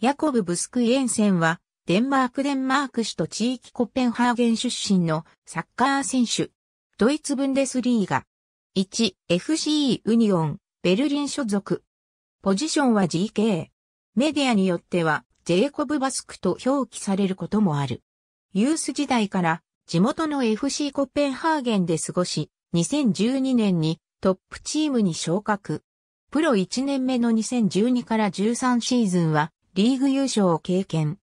ヤコブ・ブスクイエンセンは、デンマークデンマーク市と地域コペンハーゲン出身のサッカー選手。ドイツブンデスリーガ。1、f c ユニオン、ベルリン所属。ポジションは GK。メディアによっては、ジェイコブ・バスクと表記されることもある。ユース時代から地元の FC コペンハーゲンで過ごし、2012年にトップチームに昇格。プロ1年目の2012から13シーズンはリーグ優勝を経験。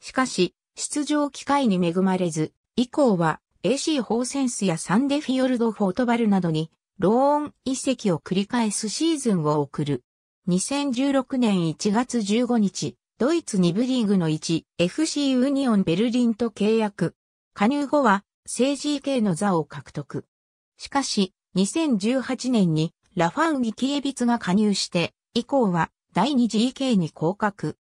しかし、出場機会に恵まれず、以降は AC ホーセンスやサンデフィヨルド・フォートバルなどにローン移籍を繰り返すシーズンを送る。2016年1月15日、ドイツ2部リーグの1 FC ユニオンベルリンと契約。加入後は、政治系の座を獲得。しかし、2018年にラファウギ・キエビツが加入して、以降は第 2GK に降格。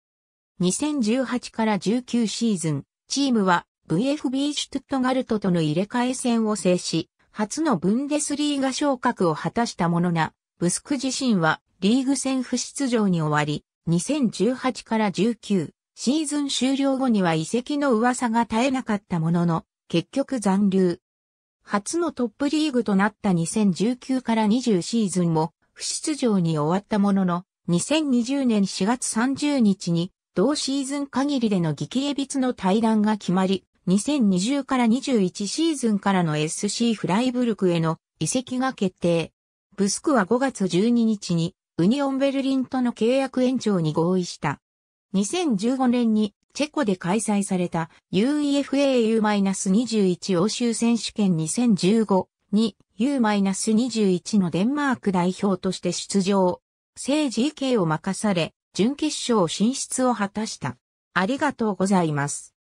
2018から19シーズン、チームは VFB シュトゥットガルトとの入れ替え戦を制し、初のブンデスリーガ昇格を果たしたものが、ブスク自身はリーグ戦不出場に終わり、2018から19シーズン終了後には移籍の噂が絶えなかったものの、結局残留。初のトップリーグとなった2019から20シーズンも不出場に終わったものの、2020年4月30日に同シーズン限りでのギキビツの対談が決まり、2020から21シーズンからの SC フライブルクへの移籍が決定。ブスクは5月12日にウニオンベルリンとの契約延長に合意した。2015年にチェコで開催された UEFAU-21 欧州選手権2015に U-21 のデンマーク代表として出場。聖 GK を任され、準決勝進出を果たした。ありがとうございます。